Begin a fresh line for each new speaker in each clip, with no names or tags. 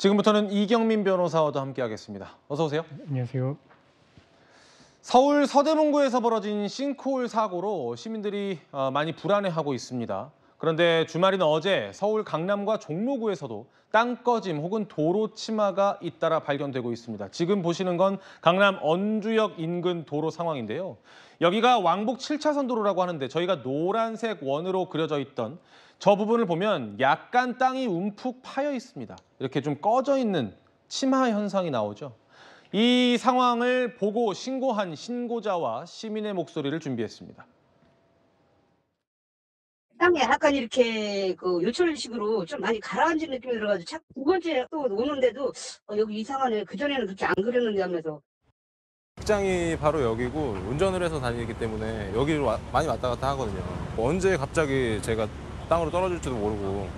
지금부터는 이경민 변호사와도 함께하겠습니다. 어서 오세요. 안녕하세요. 서울 서대문구에서 벌어진 싱크홀 사고로 시민들이 어, 많이 불안해하고 있습니다. 그런데 주말인 어제 서울 강남과 종로구에서도 땅꺼짐 혹은 도로 침하가 잇따라 발견되고 있습니다. 지금 보시는 건 강남 언주역 인근 도로 상황인데요. 여기가 왕복 7차선 도로라고 하는데 저희가 노란색 원으로 그려져 있던 저 부분을 보면 약간 땅이 움푹 파여 있습니다. 이렇게 좀 꺼져 있는 침하 현상이 나오죠. 이 상황을 보고 신고한 신고자와 시민의 목소리를 준비했습니다.
땅에 약간 이렇게 그 요철식으로 좀 많이 가라앉은 느낌이 들어가지고 착두 번째 또 오는데도 어, 여기 이상하네 그전에는 그렇게 안 그랬는데 하면서 직장이
바로 여기고 운전을 해서 다니기 때문에 여기로 와, 많이 왔다 갔다 하거든요 언제 갑자기 제가 땅으로 떨어질지도 모르고.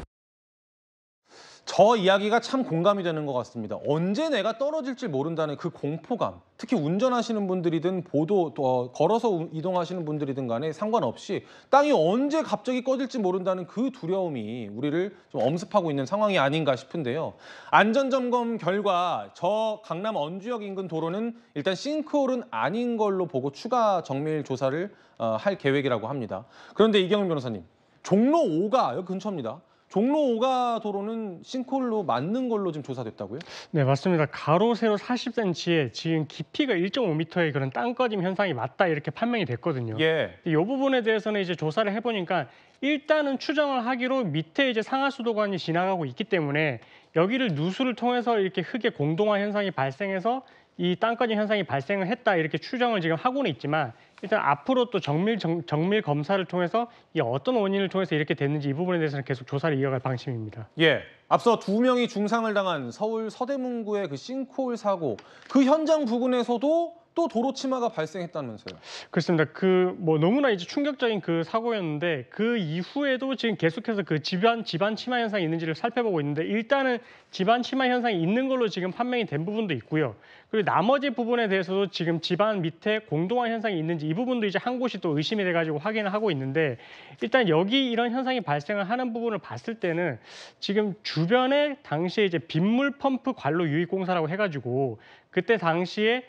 저 이야기가 참 공감이 되는 것 같습니다. 언제 내가 떨어질지 모른다는 그 공포감. 특히 운전하시는 분들이든 보도 어, 걸어서 이동하시는 분들이든 간에 상관없이 땅이 언제 갑자기 꺼질지 모른다는 그 두려움이 우리를 좀 엄습하고 있는 상황이 아닌가 싶은데요. 안전점검 결과 저 강남 언주역 인근 도로는 일단 싱크홀은 아닌 걸로 보고 추가 정밀 조사를 어, 할 계획이라고 합니다. 그런데 이경훈 변호사님. 종로 5가 근처입니다. 종로 5가 도로는 싱크홀로 맞는 걸로 지금 조사됐다고요?
네, 맞습니다. 가로 세로 40cm에 지금 깊이가 1.5m의 그런 땅꺼짐 현상이 맞다 이렇게 판명이 됐거든요. 예. 이 부분에 대해서는 이제 조사를 해보니까 일단은 추정을 하기로 밑에 이제 상하수도관이 지나가고 있기 때문에 여기를 누수를 통해서 이렇게 흙의 공동화 현상이 발생해서 이 땅꺼짐 현상이 발생을 했다 이렇게 추정을 지금 하고는 있지만 일단 앞으로 또 정밀 정, 정밀 검사를 통해서 이 어떤 원인을 통해서 이렇게 됐는지 이 부분에 대해서는 계속 조사를 이어갈 방침입니다.
예. 앞서 두 명이 중상을 당한 서울 서대문구의 그 싱크홀 사고 그 현장 부근에서도 또 도로 침하가 발생했다면서요.
그렇습니다. 그 뭐 너무나 이제 충격적인 그 사고였는데 그 이후에도 지금 계속해서 그 집안 집안 침하 현상이 있는지를 살펴보고 있는데 일단은 집안 침하 현상이 있는 걸로 지금 판명이 된 부분도 있고요. 그리고 나머지 부분에 대해서도 지금 집안 밑에 공동화 현상이 있는지 이 부분도 이제 한 곳이 또 의심이 돼 가지고 확인을 하고 있는데 일단 여기 이런 현상이 발생을 하는 부분을 봤을 때는 지금 주변에 당시에 이제 빗물 펌프 관로 유입 공사라고 해 가지고 그때 당시에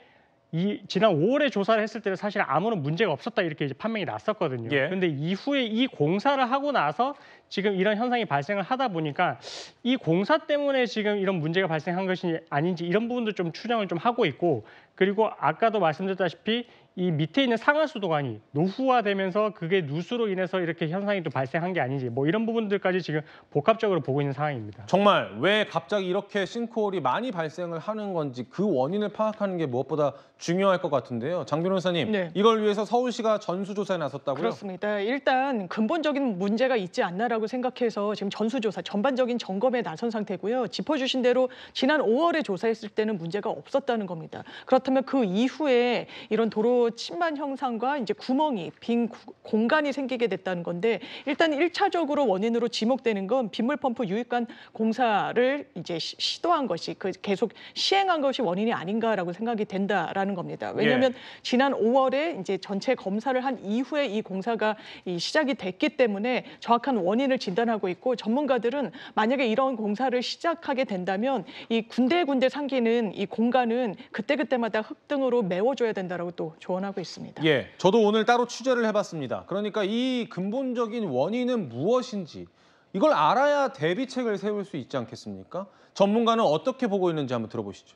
이 지난 5월에 조사를 했을 때는 사실 아무런 문제가 없었다 이렇게 이제 판명이 났었거든요. 예. 그런데 이후에 이 공사를 하고 나서 지금 이런 현상이 발생을 하다 보니까 이 공사 때문에 지금 이런 문제가 발생한 것이 아닌지 이런 부분도 좀 추정을 좀 하고 있고 그리고 아까도 말씀드렸다시피 이 밑에 있는 상하수 도관이 노후화되면서 그게 누수로 인해서 이렇게 현상이 또 발생한 게 아닌지 뭐 이런 부분들까지 지금 복합적으로 보고 있는 상황입니다.
정말 왜 갑자기 이렇게 싱크홀이 많이 발생을 하는 건지 그 원인을 파악하는 게 무엇보다 중요할 것 같은데요. 장 변호사님, 네. 이걸 위해서 서울시가 전수조사에 나섰다고요?
그렇습니다. 일단 근본적인 문제가 있지 않나라고 생각해서 지금 전수조사, 전반적인 점검에 나선 상태고요. 짚어주신 대로 지난 5월에 조사했을 때는 문제가 없었다는 겁니다. 그렇다면 그 이후에 이런 도로 또 침만 형상과 이제 구멍이 빈 공간이 생기게 됐다는 건데 일단 일차적으로 원인으로 지목되는 건 빗물 펌프 유입관 공사를 이제 시, 도한 것이 그 계속 시행한 것이 원인이 아닌가라고 생각이 된다라는 겁니다. 예. 왜냐하면 예. 지난 5월에 이제 전체 검사를 한 이후에 이 공사가 이 시작이 됐기 때문에 정확한 원인을 진단하고 있고 전문가들은 만약에 이런 공사를 시작하게 된다면 이 군데군데 상기는 이 공간은 그때그때마다 흙등으로 메워줘야 된다라고 또 조, 조언하고 있습니다.
예, 저도 오늘 따로 취재를 해봤습니다. 그러니까 이 근본적인 원인은 무엇인지 이걸 알아야 대비책을 세울 수 있지 않겠습니까? 전문가는 어떻게 보고 있는지 한번 들어보시죠.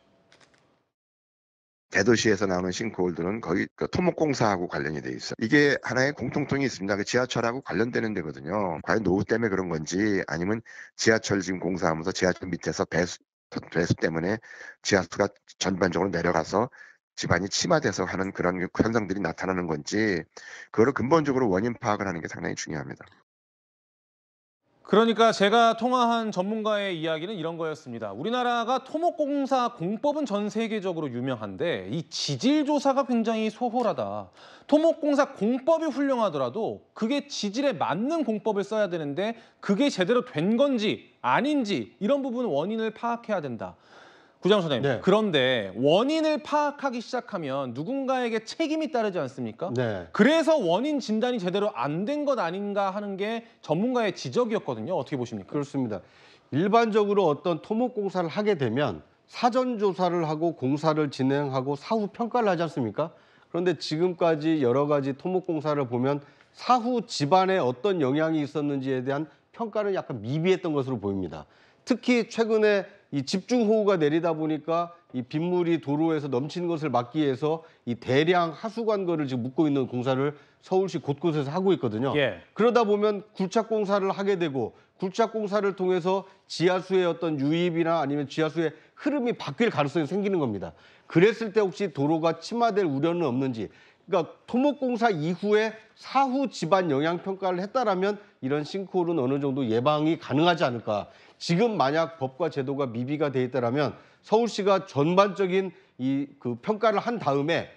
대도시에서 나오는 싱크홀들은 거의 그 토목공사하고 관련이 돼 있어. 요 이게 하나의 공통점이 있습니다. 그 지하철하고 관련되는 데거든요. 과연 노후 때문에 그런 건지 아니면 지하철 지금 공사하면서 지하철 밑에서 배수 배수 때문에 지하수가 전반적으로 내려가서 집안이 심화돼서 하는 그런 현상들이 나타나는 건지 그거를 근본적으로 원인 파악을 하는 게 상당히 중요합니다.
그러니까 제가 통화한 전문가의 이야기는 이런 거였습니다. 우리나라가 토목공사 공법은 전 세계적으로 유명한데 이 지질조사가 굉장히 소홀하다. 토목공사 공법이 훌륭하더라도 그게 지질에 맞는 공법을 써야 되는데 그게 제대로 된 건지 아닌지 이런 부분 원인을 파악해야 된다. 구장 선생님 네. 그런데 원인을 파악하기 시작하면 누군가에게 책임이 따르지 않습니까? 네. 그래서 원인 진단이 제대로 안 된 것 아닌가 하는
게 전문가의 지적이었거든요. 어떻게 보십니까? 그렇습니다. 일반적으로 어떤 토목 공사를 하게 되면 사전 조사를 하고 공사를 진행하고 사후 평가를 하지 않습니까? 그런데 지금까지 여러 가지 토목 공사를 보면 사후 집안에 어떤 영향이 있었는지에 대한 평가를 약간 미비했던 것으로 보입니다. 특히 최근에 이 집중호우가 내리다 보니까 이 빗물이 도로에서 넘치는 것을 막기 위해서 이 대량 하수관거를 지금 묶고 있는 공사를 서울시 곳곳에서 하고 있거든요. 예. 그러다 보면 굴착 공사를 하게 되고 굴착 공사를 통해서 지하수의 어떤 유입이나 아니면 지하수의 흐름이 바뀔 가능성이 생기는 겁니다. 그랬을 때 혹시 도로가 침하될 우려는 없는지 그러니까 토목공사 이후에 사후 집안 영향 평가를 했다라면 이런 싱크홀은 어느 정도 예방이 가능하지 않을까. 지금 만약 법과 제도가 미비가 돼 있다라면 서울시가 전반적인 이 그 평가를 한 다음에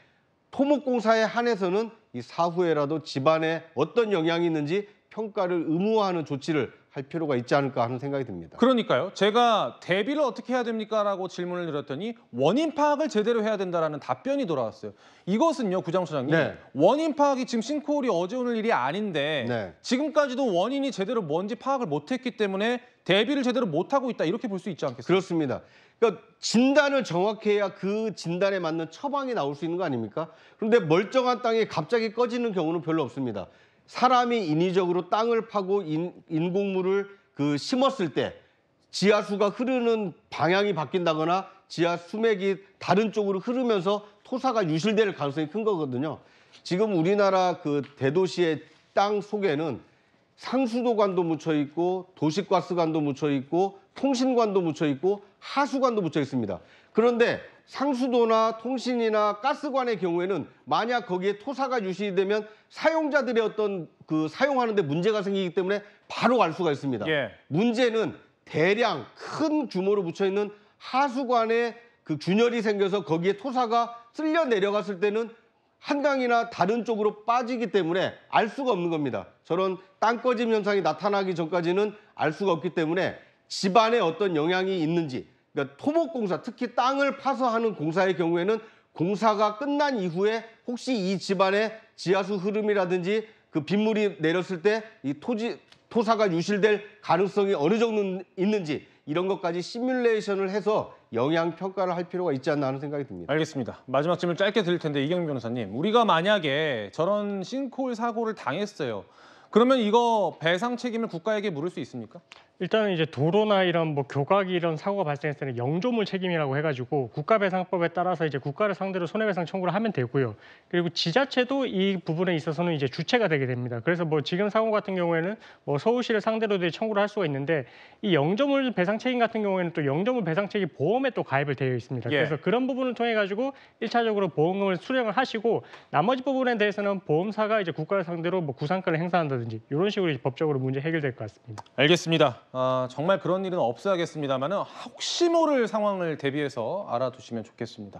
토목공사에 한해서는 이 사후에라도 집안에 어떤 영향이 있는지 평가를 의무화하는 조치를 할 필요가 있지 않을까 하는 생각이 듭니다.
그러니까요. 제가 대비를 어떻게 해야 됩니까라고 질문을 드렸더니 원인 파악을 제대로 해야 된다라는 답변이 돌아왔어요. 이것은요, 구장 소장님. 네. 원인 파악이 지금 싱크홀이 어제 오늘 일이 아닌데 네. 지금까지도
원인이 제대로 뭔지 파악을 못했기 때문에 대비를 제대로 못하고 있다 이렇게 볼 수 있지 않겠습니까? 그렇습니다. 그러니까 진단을 정확히 해야 그 진단에 맞는 처방이 나올 수 있는 거 아닙니까? 그런데 멀쩡한 땅이 갑자기 꺼지는 경우는 별로 없습니다. 사람이 인위적으로 땅을 파고 인, 인공물을 그 심었을 때 지하수가 흐르는 방향이 바뀐다거나 지하 수맥이 다른 쪽으로 흐르면서 토사가 유실될 가능성이 큰 거거든요. 지금 우리나라 그 대도시의 땅 속에는 상수도관도 묻혀 있고 도시가스관도 묻혀 있고 통신관도 묻혀 있고 하수관도 묻혀 있습니다. 그런데 상수도나 통신이나 가스관의 경우에는 만약 거기에 토사가 유실되면 사용자들의 어떤 그 사용하는데 문제가 생기기 때문에 바로 알 수가 있습니다. 예. 문제는 대량 큰 규모로 붙여 있는 하수관에 그 균열이 생겨서 거기에 토사가 쓸려 내려갔을 때는 한강이나 다른 쪽으로 빠지기 때문에 알 수가 없는 겁니다. 저런 땅꺼짐 현상이 나타나기 전까지는 알 수가 없기 때문에 집안에 어떤 영향이 있는지 그러니까 토목공사, 특히 땅을 파서 하는 공사의 경우에는 공사가 끝난 이후에 혹시 이 집안의 지하수 흐름이라든지 그 빗물이 내렸을 때 이 토지 토사가 유실될 가능성이 어느 정도 있는지 이런 것까지 시뮬레이션을 해서 영향 평가를 할 필요가 있지 않나 하는 생각이 듭니다. 알겠습니다.
마지막 질문 짧게 드릴 텐데 이경민 변호사님, 우리가 만약에 저런 싱크홀 사고를 당했어요. 그러면 이거 배상 책임을 국가에게 물을 수 있습니까? 일단은 이제 도로나 이런 뭐 교각 이런 이 사고가 발생했을
때는 영조물 책임이라고 해가지고 국가배상법에 따라서 이제 국가를 상대로 손해배상 청구를 하면 되고요. 그리고 지자체도 이 부분에 있어서는 이제 주체가 되게 됩니다. 그래서 뭐 지금 사고 같은 경우에는 뭐 서울시를 상대로도 청구를 할 수가 있는데 이 영조물 배상 책임 같은 경우에는 또 영조물 배상 책임 보험에 또 가입을 되어 있습니다. 예. 그래서 그런 부분을 통해 가지고 일차적으로 보험금을 수령을 하시고 나머지 부분에 대해서는 보험사가 이제 국가를 상대로 뭐 구상권을 행사한다든지 이런 식으로 이제 법적으로 문제 해결될 것 같습니다.
알겠습니다. 어, 정말 그런 일은 없어야겠습니다만 혹시 모를 상황을 대비해서 알아두시면 좋겠습니다.